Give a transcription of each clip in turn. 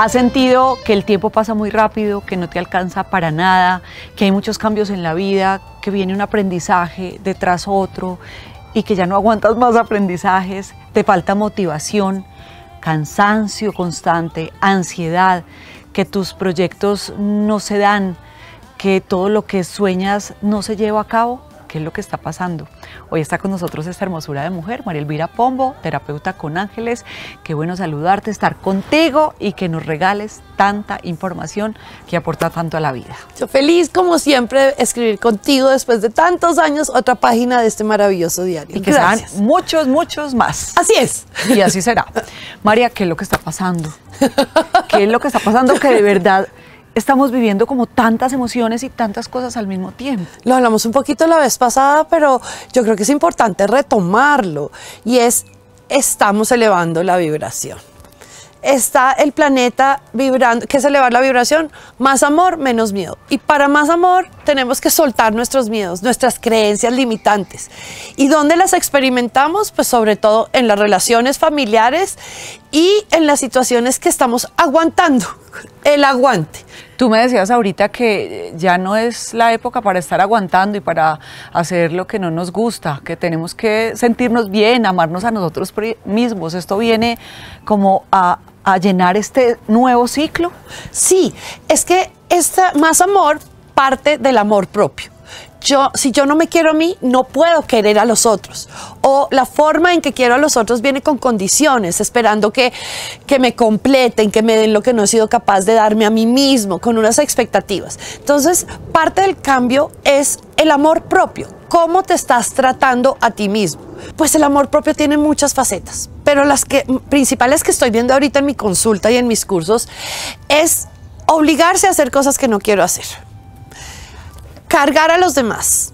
¿Has sentido que el tiempo pasa muy rápido, que no te alcanza para nada, que hay muchos cambios en la vida, que viene un aprendizaje detrás otro y que ya no aguantas más aprendizajes? ¿Te falta motivación, cansancio constante, ansiedad, que tus proyectos no se dan, que todo lo que sueñas no se lleva a cabo? qué es lo que está pasando. Hoy está con nosotros esta hermosura de mujer, María Elvira Pombo, terapeuta con ángeles. Qué bueno saludarte, estar contigo y que nos regales tanta información que aporta tanto a la vida. Yo feliz, como siempre, escribir contigo después de tantos años otra página de este maravilloso diario. Y que sean muchos, muchos más. Así es. Y así será. María, ¿qué es lo que está pasando? ¿Qué es lo que está pasando que de verdad estamos viviendo como tantas emociones y tantas cosas al mismo tiempo. Lo hablamos un poquito la vez pasada, pero yo creo que es importante retomarlo y es estamos elevando la vibración está el planeta vibrando, que se elevar la vibración, más amor, menos miedo. Y para más amor tenemos que soltar nuestros miedos, nuestras creencias limitantes. ¿Y dónde las experimentamos? Pues sobre todo en las relaciones familiares y en las situaciones que estamos aguantando, el aguante. Tú me decías ahorita que ya no es la época para estar aguantando y para hacer lo que no nos gusta, que tenemos que sentirnos bien, amarnos a nosotros mismos. Esto viene como a a llenar este nuevo ciclo? Sí, es que esta más amor parte del amor propio. Yo, si yo no me quiero a mí, no puedo querer a los otros. O la forma en que quiero a los otros viene con condiciones, esperando que, que me completen, que me den lo que no he sido capaz de darme a mí mismo, con unas expectativas. Entonces, parte del cambio es el amor propio, cómo te estás tratando a ti mismo. Pues el amor propio tiene muchas facetas, pero las que, principales que estoy viendo ahorita en mi consulta y en mis cursos es obligarse a hacer cosas que no quiero hacer, cargar a los demás,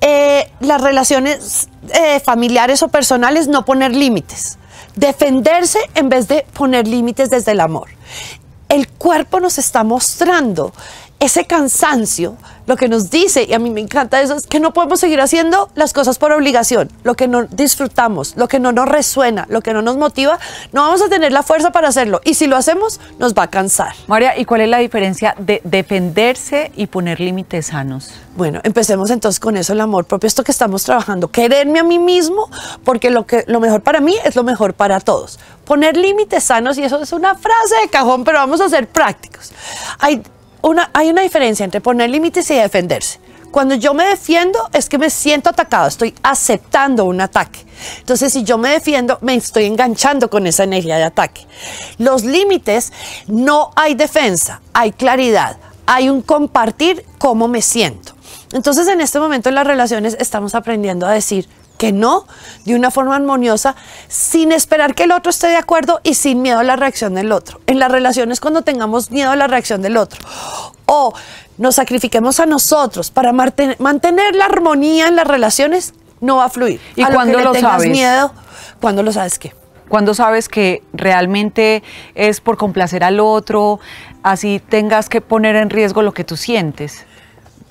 eh, las relaciones eh, familiares o personales, no poner límites, defenderse en vez de poner límites desde el amor. El cuerpo nos está mostrando ese cansancio lo que nos dice, y a mí me encanta eso, es que no podemos seguir haciendo las cosas por obligación, lo que no disfrutamos, lo que no nos resuena, lo que no nos motiva, no vamos a tener la fuerza para hacerlo. Y si lo hacemos, nos va a cansar. María, ¿y cuál es la diferencia de defenderse y poner límites sanos? Bueno, empecemos entonces con eso, el amor propio, esto que estamos trabajando, quererme a mí mismo, porque lo, que, lo mejor para mí es lo mejor para todos. Poner límites sanos, y eso es una frase de cajón, pero vamos a ser prácticos. Hay hay una diferencia entre poner límites y defenderse. Cuando yo me defiendo es que me siento atacado, estoy aceptando un ataque. Entonces, si yo me defiendo, me estoy enganchando con esa energía de ataque. Los límites, no hay defensa, hay claridad, hay un compartir cómo me siento. Entonces, en este momento en las relaciones estamos aprendiendo a decir, que no de una forma armoniosa, sin esperar que el otro esté de acuerdo y sin miedo a la reacción del otro. En las relaciones cuando tengamos miedo a la reacción del otro. O nos sacrifiquemos a nosotros para mantener la armonía en las relaciones, no va a fluir. Y cuando lo, sabes? miedo, cuando lo sabes qué. Cuando sabes que realmente es por complacer al otro, así tengas que poner en riesgo lo que tú sientes.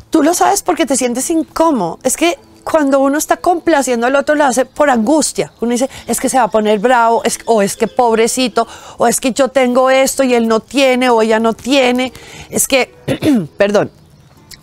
Tú lo sabes porque te sientes incómodo. Es que cuando uno está complaciendo al otro lo hace por angustia. Uno dice, es que se va a poner bravo, o es que pobrecito, o es que yo tengo esto y él no tiene, o ella no tiene. Es que, perdón,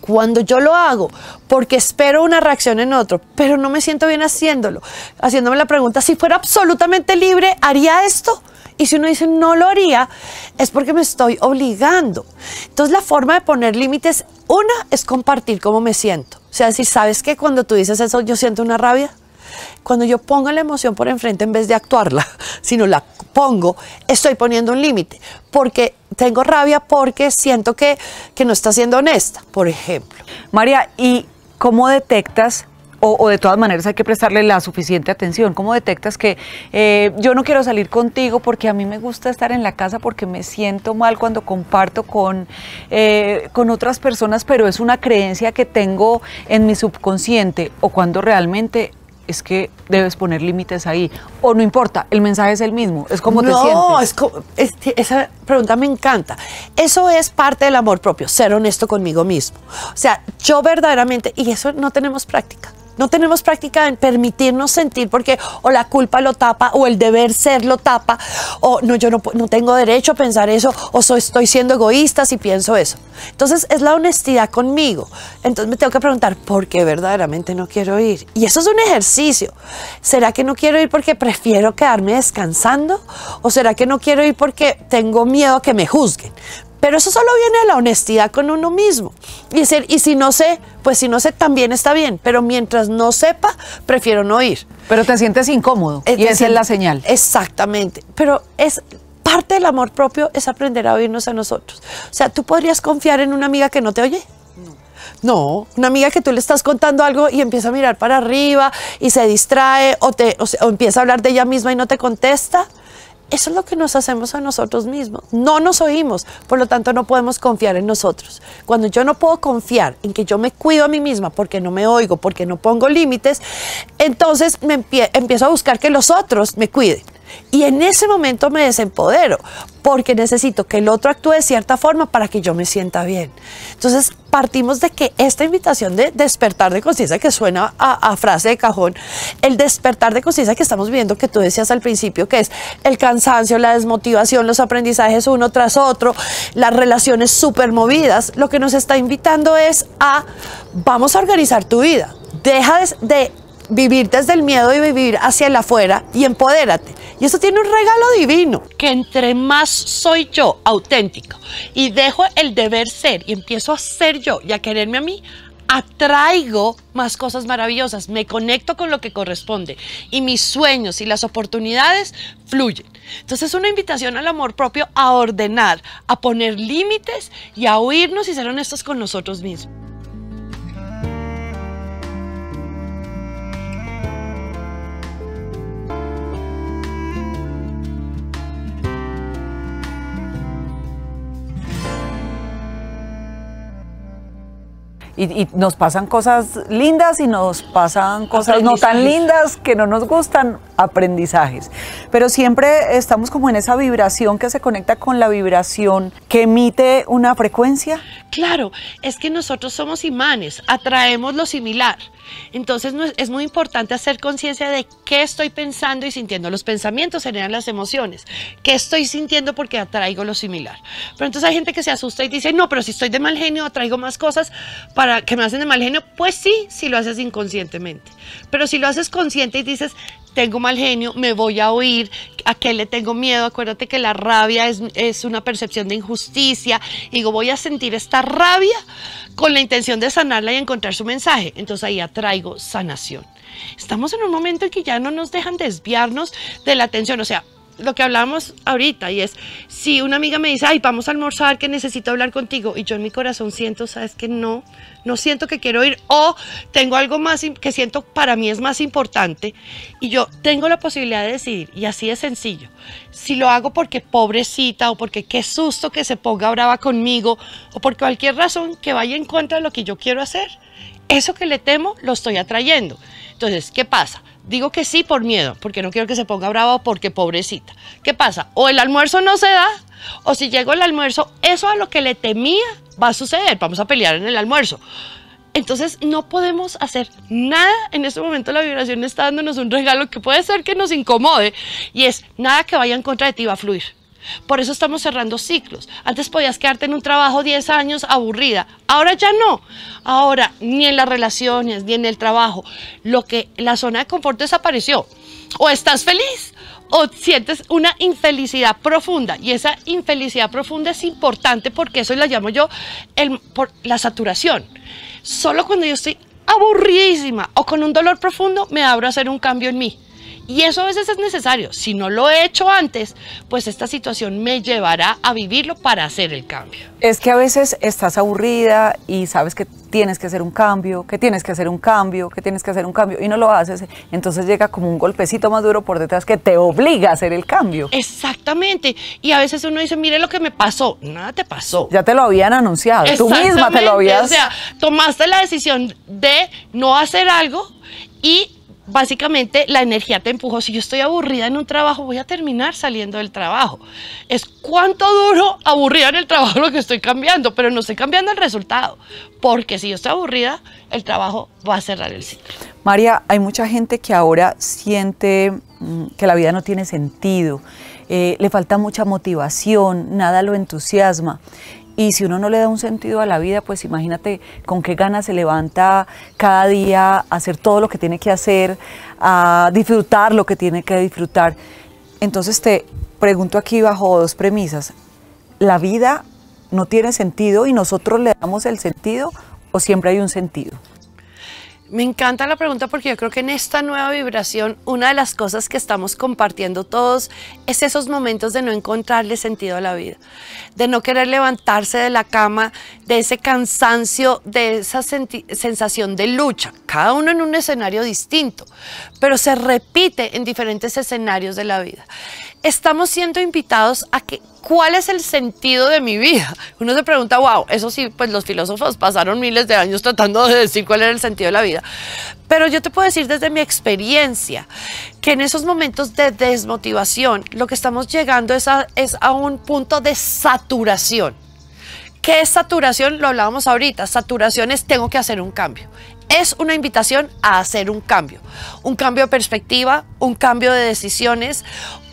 cuando yo lo hago porque espero una reacción en otro, pero no me siento bien haciéndolo, haciéndome la pregunta, si fuera absolutamente libre, ¿haría esto? Y si uno dice no lo haría, es porque me estoy obligando. Entonces la forma de poner límites, una es compartir cómo me siento. O sea, si sabes que cuando tú dices eso yo siento una rabia, cuando yo pongo la emoción por enfrente en vez de actuarla, sino la pongo, estoy poniendo un límite. Porque tengo rabia porque siento que, que no está siendo honesta, por ejemplo. María, ¿y cómo detectas o, de todas maneras hay que prestarle la suficiente atención. ¿Cómo detectas que eh, yo no quiero salir contigo porque a mí me gusta estar en la casa porque me siento mal cuando comparto con, eh, con otras personas, pero es una creencia que tengo en mi subconsciente o cuando realmente es que debes poner límites ahí. O no importa, el mensaje es el mismo, es como te sientes. No, es, esa pregunta me encanta. Eso es parte del amor propio, ser honesto conmigo mismo. O sea, yo verdaderamente, y eso no tenemos práctica. No tenemos práctica en permitirnos sentir porque o la culpa lo tapa o el deber ser lo tapa o no, yo no, no tengo derecho a pensar eso o estoy siendo egoísta si pienso eso. Entonces es la honestidad conmigo. Entonces me tengo que preguntar por qué verdaderamente no quiero ir. Y eso es un ejercicio. ¿Será que no quiero ir porque prefiero quedarme descansando? ¿O será que no quiero ir porque tengo miedo a que me juzguen? Pero eso solo viene de la honestidad con uno mismo. Y, decir y si no sé, pues si no sé, también está bien. Pero mientras no sepa, prefiero no ir. Pero te sientes incómodo. Eh, y esa es la señal. Exactamente. Pero es parte del amor propio es aprender a oírnos a nosotros. O sea, tú podrías confiar en una amiga que no te oye. No, No. una amiga que tú le estás contando algo y empieza a mirar para arriba y se distrae o, te, o empieza a hablar de ella misma y no te contesta. Eso es lo que nos hacemos a nosotros mismos. No nos oímos, por lo tanto no podemos confiar en nosotros. Cuando yo no puedo confiar en que yo me cuido a mí misma porque no me oigo, porque no pongo límites, entonces me empiezo a buscar que los otros me cuiden. Y en ese momento me desempodero, porque necesito que el otro actúe de cierta forma para que yo me sienta bien. Entonces, partimos de que esta invitación de despertar de conciencia, que suena a, frase de cajón, el despertar de conciencia que estamos viendo, que tú decías al principio, que es el cansancio, la desmotivación, los aprendizajes uno tras otro, las relaciones súper movidas, lo que nos está invitando es a, vamos a organizar tu vida. Deja de vivir desde el miedo y vivir hacia el afuera y empodérate. Y eso tiene un regalo divino. Que entre más soy yo auténtico y dejo el deber ser y empiezo a ser yo y a quererme a mí, atraigo más cosas maravillosas, me conecto con lo que corresponde y mis sueños y las oportunidades fluyen. Entonces es una invitación al amor propio a ordenar, a poner límites y a oírnos y ser honestos con nosotros mismos. Y, nos pasan cosas lindas y nos pasan cosas no tan lindas que no nos gustan, aprendizajes. Pero siempre estamos como en esa vibración que se conecta con la vibración que emite una frecuencia. Claro, es que nosotros somos imanes, atraemos lo similar. Entonces es muy importante hacer conciencia de qué estoy pensando y sintiendo. Los pensamientos generan las emociones. ¿Qué estoy sintiendo porque atraigo lo similar? Pero entonces hay gente que se asusta y dice, no, pero si estoy de mal genio, atraigo más cosas para que me hacen de mal genio? Pues sí, si lo haces inconscientemente. Pero si lo haces consciente y dices, tengo mal genio, me voy a oír, a qué le tengo miedo, acuérdate que la rabia es, es una percepción de injusticia, y digo, voy a sentir esta rabia con la intención de sanarla y encontrar su mensaje, entonces ahí atraigo sanación. Estamos en un momento en que ya no nos dejan desviarnos de la atención, o sea, lo que hablábamos ahorita y es, si una amiga me dice, ay, vamos a almorzar, que necesito hablar contigo, y yo en mi corazón siento, sabes que no, no siento que quiero ir, o tengo algo más que siento para mí es más importante, y yo tengo la posibilidad de decidir, y así de sencillo. Si lo hago porque pobrecita, o porque qué susto que se ponga brava conmigo, o por cualquier razón que vaya en contra de lo que yo quiero hacer, eso que le temo lo estoy atrayendo. Entonces, ¿qué pasa? Digo que sí por miedo, porque no quiero que se ponga bravo, porque pobrecita. ¿Qué pasa? O el almuerzo no se da, o si llegó el almuerzo, eso a lo que le temía va a suceder, vamos a pelear en el almuerzo. Entonces no podemos hacer nada. En este momento la vibración está dándonos un regalo que puede ser que nos incomode y es nada que vaya en contra de ti va a fluir. Por eso estamos cerrando ciclos. Antes podías quedarte en un trabajo 10 años aburrida. Ahora ya no. Ahora ni en las relaciones, ni en el trabajo. Lo que la zona de confort desapareció. O estás feliz o sientes una infelicidad profunda. Y esa infelicidad profunda es importante porque eso la llamo yo la saturación. Solo cuando yo estoy aburridísima o con un dolor profundo me abro a hacer un cambio en mí y eso a veces es necesario. Si no lo he hecho antes, pues esta situación me llevará a vivirlo para hacer el cambio. Es que a veces estás aburrida y sabes que tienes que hacer un cambio, que tienes que hacer un cambio, que tienes que hacer un cambio y no lo haces. Entonces llega como un golpecito más duro por detrás que te obliga a hacer el cambio. Exactamente. Y a veces uno dice, mire lo que me pasó. Nada te pasó. Ya te lo habían anunciado. Tú misma te lo habías. O sea, tomaste la decisión de no hacer algo y básicamente la energía te empujó. Si yo estoy aburrida en un trabajo, voy a terminar saliendo del trabajo. Es cuánto duro aburrida en el trabajo lo que estoy cambiando, pero no estoy cambiando el resultado, porque si yo estoy aburrida, el trabajo va a cerrar el ciclo. María, hay mucha gente que ahora siente mm, que la vida no tiene sentido, eh, le falta mucha motivación, nada lo entusiasma. Y si uno no le da un sentido a la vida, pues imagínate con qué ganas se levanta cada día a hacer todo lo que tiene que hacer, a disfrutar lo que tiene que disfrutar. Entonces te pregunto aquí bajo dos premisas. ¿La vida no tiene sentido y nosotros le damos el sentido o siempre hay un sentido? Me encanta la pregunta porque yo creo que en esta nueva vibración una de las cosas que estamos compartiendo todos es esos momentos de no encontrarle sentido a la vida, de no querer levantarse de la cama, de ese cansancio, de esa sensación de lucha, cada uno en un escenario distinto, pero se repite en diferentes escenarios de la vida estamos siendo invitados a que cuál es el sentido de mi vida. Uno se pregunta, wow, eso sí, pues los filósofos pasaron miles de años tratando de decir cuál era el sentido de la vida. Pero yo te puedo decir desde mi experiencia que en esos momentos de desmotivación lo que estamos llegando es a, un punto de saturación. ¿Qué es saturación? Lo hablábamos ahorita. Saturación es tengo que hacer un cambio es una invitación a hacer un cambio, un cambio de perspectiva, un cambio de decisiones,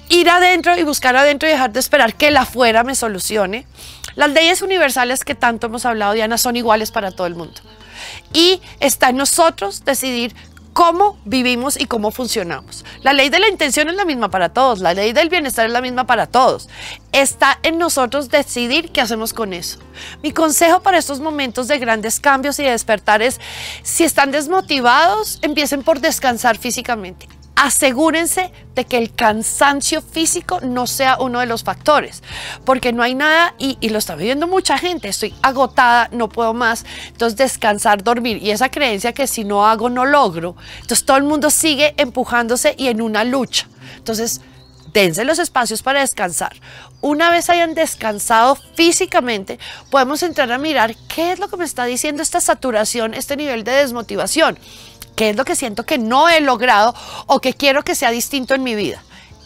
ir adentro y buscar adentro y dejar de esperar que la afuera me solucione. Las leyes universales que tanto hemos hablado, Diana, son iguales para todo el mundo. Y está en nosotros decidir cómo vivimos y cómo funcionamos. La ley de la intención es la misma para todos, la ley del bienestar es la misma para todos. Está en nosotros decidir qué hacemos con eso. Mi consejo para estos momentos de grandes cambios y de despertar es, si están desmotivados, empiecen por descansar físicamente asegúrense de que el cansancio físico no sea uno de los factores, porque no hay nada y, lo está viviendo mucha gente, estoy agotada, no puedo más, entonces descansar, dormir y esa creencia que si no hago no logro, entonces todo el mundo sigue empujándose y en una lucha, entonces dense los espacios para descansar. Una vez hayan descansado físicamente, podemos entrar a mirar qué es lo que me está diciendo esta saturación, este nivel de desmotivación qué es lo que siento que no he logrado o que quiero que sea distinto en mi vida.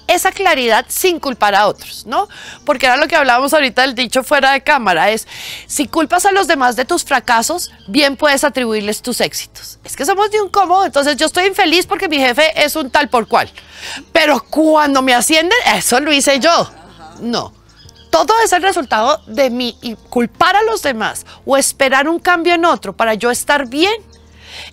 Esa claridad sin culpar a otros, ¿no? Porque era lo que hablábamos ahorita del dicho fuera de cámara, es si culpas a los demás de tus fracasos, bien puedes atribuirles tus éxitos. Es que somos de un cómodo, entonces yo estoy infeliz porque mi jefe es un tal por cual. Pero cuando me ascienden, eso lo hice yo. No todo es el resultado de mí y culpar a los demás o esperar un cambio en otro para yo estar bien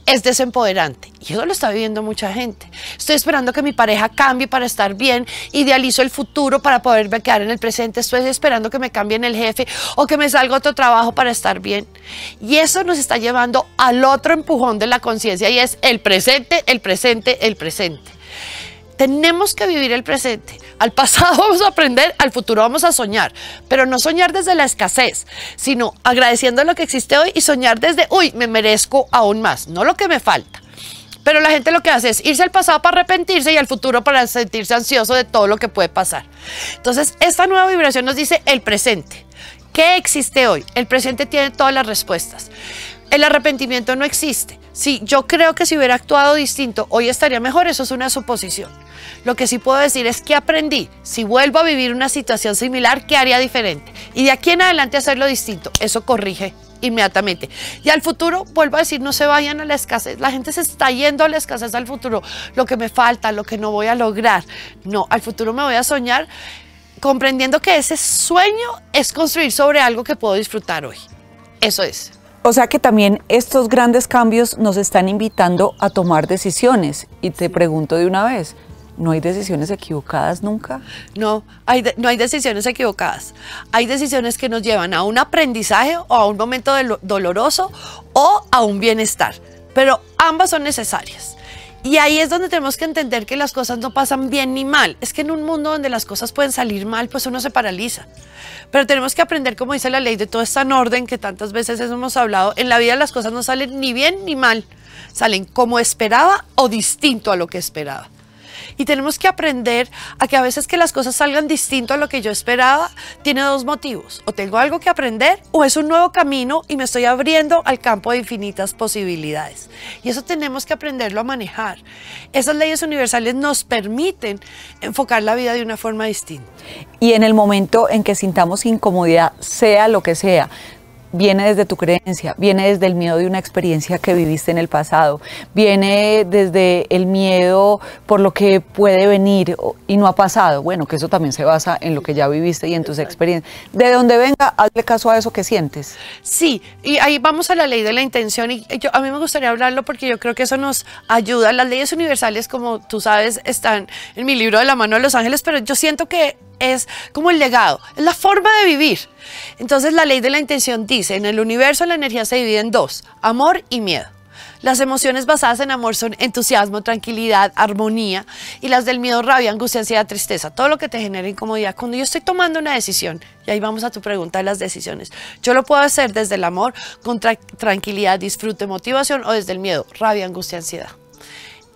es desempoderante. Y eso lo está viviendo mucha gente. Estoy esperando que mi pareja cambie para estar bien, idealizo el futuro para poderme quedar en el presente, estoy esperando que me cambien el jefe o que me salga otro trabajo para estar bien. Y eso nos está llevando al otro empujón de la conciencia y es el presente, el presente, el presente. Tenemos que vivir el presente. Al pasado vamos a aprender, al futuro vamos a soñar, pero no soñar desde la escasez, sino agradeciendo lo que existe hoy y soñar desde, uy, me merezco aún más, no lo que me falta. Pero la gente lo que hace es irse al pasado para arrepentirse y al futuro para sentirse ansioso de todo lo que puede pasar. Entonces, esta nueva vibración nos dice el presente. ¿Qué existe hoy? El presente tiene todas las respuestas. El arrepentimiento no existe. Sí, yo creo que si hubiera actuado distinto, hoy estaría mejor, eso es una suposición. Lo que sí puedo decir es que aprendí, si vuelvo a vivir una situación similar, ¿qué haría diferente? Y de aquí en adelante hacerlo distinto, eso corrige inmediatamente. Y al futuro, vuelvo a decir, no se vayan a la escasez, la gente se está yendo a la escasez al futuro, lo que me falta, lo que no voy a lograr. No, al futuro me voy a soñar comprendiendo que ese sueño es construir sobre algo que puedo disfrutar hoy. Eso es. O sea que también estos grandes cambios nos están invitando a tomar decisiones. Y te pregunto de una vez, ¿no hay decisiones equivocadas nunca? No, hay no hay decisiones equivocadas. Hay decisiones que nos llevan a un aprendizaje o a un momento doloroso o a un bienestar. Pero ambas son necesarias. Y ahí es donde tenemos que entender que las cosas no pasan bien ni mal. Es que en un mundo donde las cosas pueden salir mal, pues uno se paraliza. Pero tenemos que aprender, como dice la ley, de todo esta orden, que tantas veces hemos hablado. En la vida las cosas no salen ni bien ni mal. Salen como esperaba o distinto a lo que esperaba y tenemos que aprender a que a veces que las cosas salgan distinto a lo que yo esperaba tiene dos motivos. O tengo algo que aprender o es un nuevo camino y me estoy abriendo al campo de infinitas posibilidades. Y eso tenemos que aprenderlo a manejar. Esas leyes universales nos permiten enfocar la vida de una forma distinta. Y en el momento en que sintamos incomodidad, sea lo que sea, viene desde tu creencia, viene desde el miedo de una experiencia que viviste en el pasado, viene desde el miedo por lo que puede venir y no ha pasado. Bueno, que eso también se basa en lo que ya viviste y en tus experiencias. De donde venga, hazle caso a eso que sientes. Sí, y ahí vamos a la ley de la intención y yo, a mí me gustaría hablarlo porque yo creo que eso nos ayuda. Las leyes universales, como tú sabes, están en mi libro de la mano de los ángeles, pero yo siento que es como el legado, es la forma de vivir. Entonces la ley de la intención dice, en el universo la energía se divide en dos, amor y miedo. Las emociones basadas en amor son entusiasmo, tranquilidad, armonía y las del miedo, rabia, angustia, ansiedad, tristeza, todo lo que te genera incomodidad. Cuando yo estoy tomando una decisión, y ahí vamos a tu pregunta de las decisiones, yo lo puedo hacer desde el amor, con tranquilidad, disfrute, motivación o desde el miedo, rabia, angustia, ansiedad.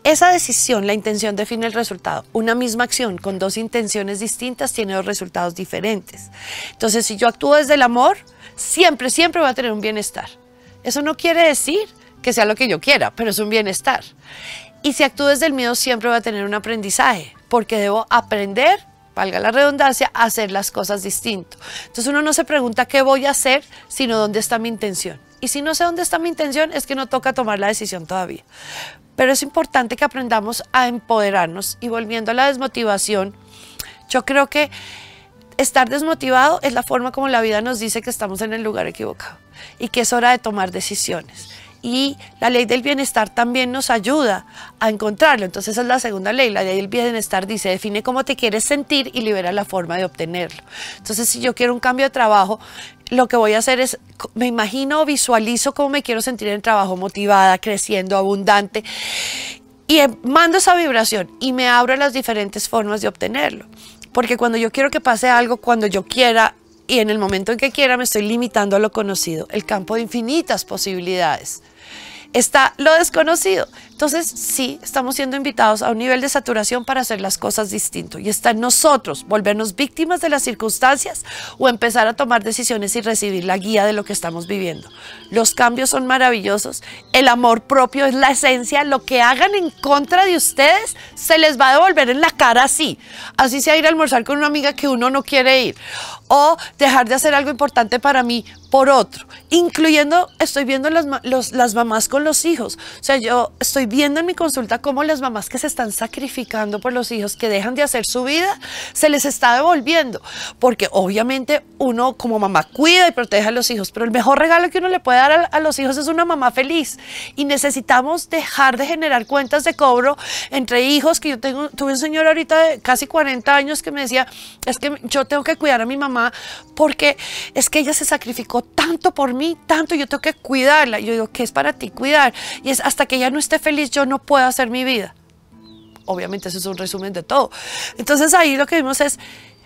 Esa decisión, la intención define el resultado. Una misma acción con dos intenciones distintas tiene dos resultados diferentes. Entonces, si yo actúo desde el amor, siempre, siempre voy a tener un bienestar. Eso no quiere decir que sea lo que yo quiera, pero es un bienestar. Y si actúo desde el miedo, siempre voy a tener un aprendizaje, porque debo aprender, valga la redundancia, a hacer las cosas distinto. Entonces uno no se pregunta qué voy a hacer, sino dónde está mi intención. Y si no sé dónde está mi intención, es que no toca tomar la decisión todavía pero es importante que aprendamos a empoderarnos. Y volviendo a la desmotivación, yo creo que estar desmotivado es la forma como la vida nos dice que estamos en el lugar equivocado y que es hora de tomar decisiones. Y la ley del bienestar también nos ayuda a encontrarlo. Entonces es la segunda ley. La ley del bienestar dice, define cómo te quieres sentir y libera la forma de obtenerlo. Entonces si yo quiero un cambio de trabajo, lo que voy a hacer es, me imagino, visualizo cómo me quiero sentir en el trabajo, motivada, creciendo, abundante. Y em, mando esa vibración y me abro a las diferentes formas de obtenerlo. Porque cuando yo quiero que pase algo, cuando yo quiera y en el momento en que quiera, me estoy limitando a lo conocido, el campo de infinitas posibilidades está lo desconocido. Entonces, sí, estamos siendo invitados a un nivel de saturación para hacer las cosas distinto. Y está en nosotros volvernos víctimas de las circunstancias o empezar a tomar decisiones y recibir la guía de lo que estamos viviendo. Los cambios son maravillosos. El amor propio es la esencia. Lo que hagan en contra de ustedes se les va a devolver en la cara así. Así sea ir a almorzar con una amiga que uno no quiere ir o dejar de hacer algo importante para mí por otro, incluyendo, estoy viendo las, las mamás con los hijos, o sea, yo estoy viendo en mi consulta cómo las mamás que se están sacrificando por los hijos, que dejan de hacer su vida, se les está devolviendo, porque obviamente uno como mamá cuida y protege a los hijos, pero el mejor regalo que uno le puede dar a, los hijos es una mamá feliz y necesitamos dejar de generar cuentas de cobro entre hijos, que yo tengo, tuve un señor ahorita de casi 40 años que me decía, es que yo tengo que cuidar a mi mamá porque es que ella se sacrificó tanto por mí, tanto, yo tengo que cuidarla. Yo digo, ¿qué es para ti cuidar? Y es hasta que ella no esté feliz, yo no puedo hacer mi vida. Obviamente eso es un resumen de todo. Entonces ahí lo que vimos es,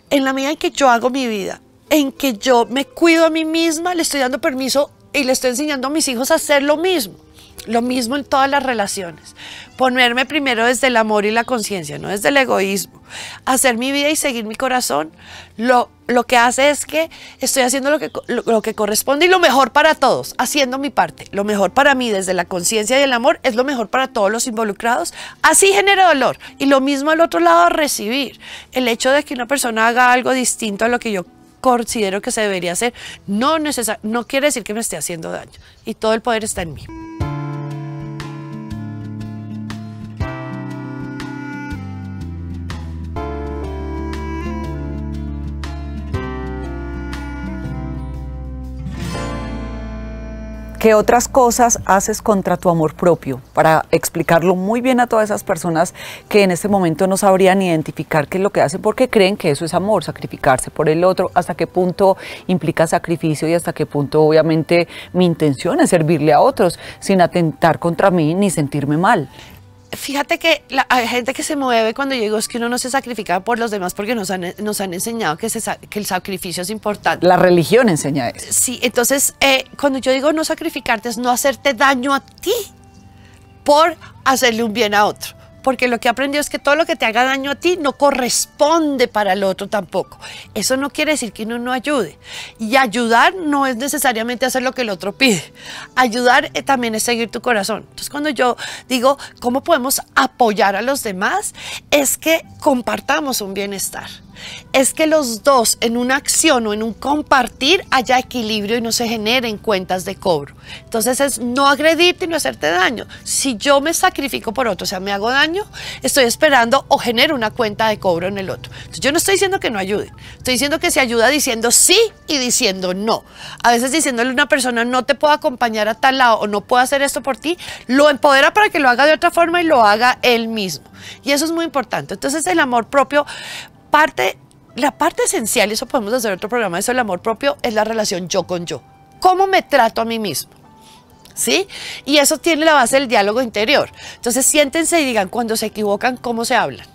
en la medida en que yo hago mi vida, en que yo me cuido a mí misma, le estoy dando permiso y le estoy enseñando a mis hijos a hacer lo mismo. Lo mismo en todas las relaciones. Ponerme primero desde el amor y la conciencia, no desde el egoísmo. Hacer mi vida y seguir mi corazón, lo, lo que hace es que estoy haciendo lo que, lo, que corresponde y lo mejor para todos, haciendo mi parte. Lo mejor para mí desde la conciencia y el amor es lo mejor para todos los involucrados. Así genera dolor. Y lo mismo al otro lado, recibir. El hecho de que una persona haga algo distinto a lo que yo considero que se debería hacer, no, no quiere decir que me esté haciendo daño. Y todo el poder está en mí. ¿Qué otras cosas haces contra tu amor propio? Para explicarlo muy bien a todas esas personas que en este momento no sabrían identificar qué es lo que hacen porque creen que eso es amor, sacrificarse por el otro, hasta qué punto implica sacrificio y hasta qué punto obviamente mi intención es servirle a otros sin atentar contra mí ni sentirme mal fíjate que la, hay gente que se mueve cuando yo digo es que uno no se sacrifica por los demás porque nos han, han enseñado que, que el sacrificio es importante. La religión enseña eso. Sí, entonces eh, cuando yo digo no sacrificarte es no hacerte daño a ti por hacerle un bien a otro porque lo que aprendió es que todo lo que te haga daño a ti no corresponde para el otro tampoco. Eso no quiere decir que uno no ayude. Y ayudar no es necesariamente hacer lo que el otro pide. Ayudar eh, también es seguir tu corazón. Entonces cuando yo digo, ¿cómo podemos apoyar a los demás? Es que compartamos un bienestar es que los dos en una acción o en un compartir haya equilibrio y no se generen cuentas de cobro. Entonces es no agredirte y no hacerte daño. Si yo me sacrifico por otro, o sea, me hago daño, estoy esperando o genero una cuenta de cobro en el otro. yo no estoy diciendo que no ayuden estoy diciendo que se ayuda diciendo sí y diciendo no. A veces diciéndole a una persona no te puedo acompañar a tal lado o no puedo hacer esto por ti, lo empodera para que lo haga de otra forma y lo haga él mismo. Y eso es muy importante. Entonces el amor propio la parte esencial, y eso podemos hacer otro programa, eso el amor propio, es la relación yo con yo. ¿Cómo me trato a mí mismo? ¿Sí? Y eso tiene la base del diálogo interior. Entonces siéntense y digan cuando se equivocan cómo se hablan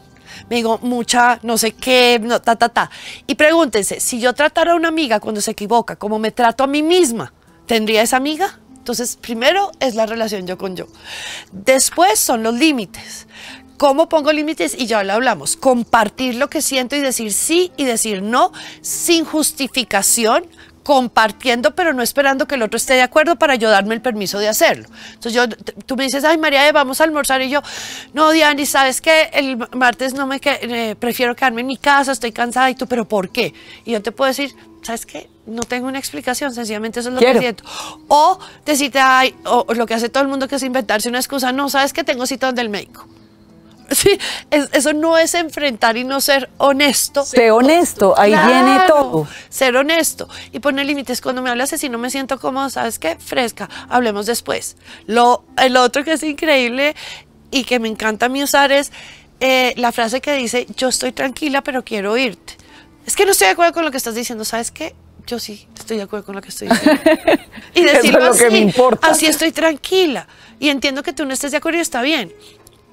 me digo mucha no sé qué, no, ta, ta, ta. Y pregúntense, si yo tratara a una amiga cuando se equivoca, ¿cómo me trato a mí misma, ¿tendría esa amiga? Entonces, primero es la relación yo con yo. Después son los límites. ¿Cómo pongo límites? Y ya lo hablamos. Compartir lo que siento y decir sí y decir no sin justificación, compartiendo, pero no esperando que el otro esté de acuerdo para yo darme el permiso de hacerlo. Entonces yo, tú me dices, ay María, eh, vamos a almorzar y yo, no, Diane, sabes qué? el martes no me eh, prefiero quedarme en mi casa, estoy cansada y tú, pero ¿por qué? Y yo te puedo decir, sabes qué, no tengo una explicación, sencillamente eso es lo que siento. O decirte, ay, o, lo que hace todo el mundo que es inventarse una excusa, no, sabes que tengo cita del el médico. Sí, eso no es enfrentar y no ser honesto. Sé honesto, ahí viene todo. Ser honesto y poner límites. Cuando me hablas así no me siento cómodo, ¿sabes qué? Fresca, hablemos después. Lo, el otro que es increíble y que me encanta a mí usar es eh, la frase que dice, yo estoy tranquila pero quiero irte Es que no estoy de acuerdo con lo que estás diciendo, ¿sabes qué? Yo sí estoy de acuerdo con lo que estoy diciendo. Y decirlo es así, que me importa. así estoy tranquila. Y entiendo que tú no estés de acuerdo y está bien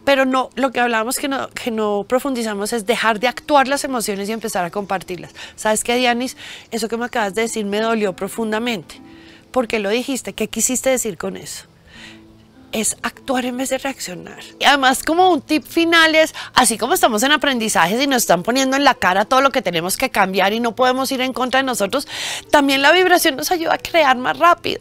pero no, lo que hablábamos que no, profundizamos es dejar de actuar las emociones y empezar a compartirlas. ¿Sabes qué, Dianis? Eso que me acabas de decir me dolió profundamente. ¿Por qué lo dijiste? ¿Qué quisiste decir con eso? Es actuar en vez de reaccionar. Y además, como un tip final es, así como estamos en aprendizajes y nos están poniendo en la cara todo lo que tenemos que cambiar y no podemos ir en contra de nosotros, también la vibración nos ayuda a crear más rápido.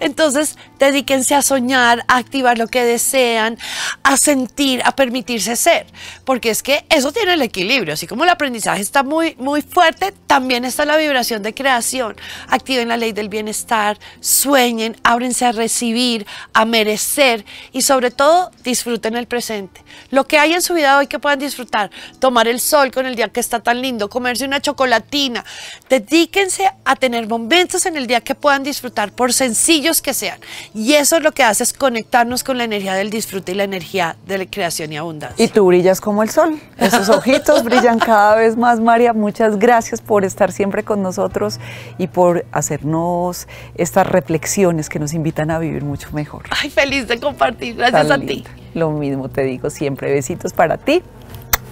Entonces, dedíquense a soñar, a activar lo que desean, a sentir, a permitirse ser, porque es que eso tiene el equilibrio, así como el aprendizaje está muy muy fuerte, también está la vibración de creación. Activen la ley del bienestar, sueñen, ábrense a recibir, a merecer y sobre todo disfruten el presente. Lo que hay en su vida hoy que puedan disfrutar, tomar el sol con el día que está tan lindo, comerse una chocolatina, dedíquense a tener momentos en el día que puedan disfrutar por sencillo que sean. Y eso es lo que hace es conectarnos con la energía del disfrute y la energía de la creación y abundancia. Y tú brillas como el sol. Esos ojitos brillan cada vez más, María. Muchas gracias por estar siempre con nosotros y por hacernos estas reflexiones que nos invitan a vivir mucho mejor. Ay, feliz de compartir. Gracias a ti. Lo mismo te digo siempre. Besitos para ti.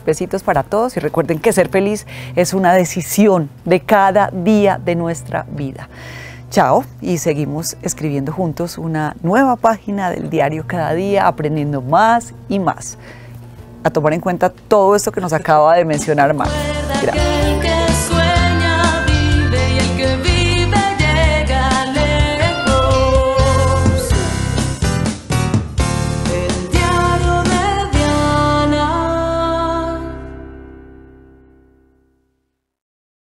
Besitos para todos y recuerden que ser feliz es una decisión de cada día de nuestra vida. Chao y seguimos escribiendo juntos una nueva página del diario cada día, aprendiendo más y más. A tomar en cuenta todo esto que nos acaba de mencionar más. Gracias.